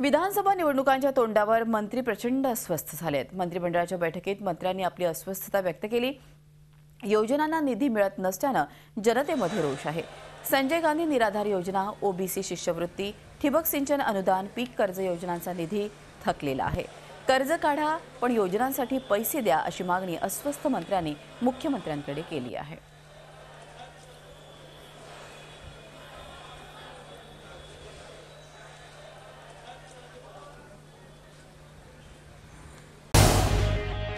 विधानसभा निवडणुकांच्या तोंडावर मंत्री प्रचंड अस्वस्थ झालेत मंत्रिमंडळाच्या बैठकीत मंत्र्यांनी आपली अस्वस्थता व्यक्त केली योजनांना निधी मिळत नसल्यानं जनतेमध्ये रोष आहे संजय गांधी निराधार योजना ओबीसी शिष्यवृत्ती ठिबक सिंचन अनुदान पीक कर्ज योजनांचा निधी थकलेला आहे कर्ज काढा पण योजनांसाठी पैसे द्या अशी मागणी अस्वस्थ मंत्र्यांनी मुख्यमंत्र्यांकडे केली आहे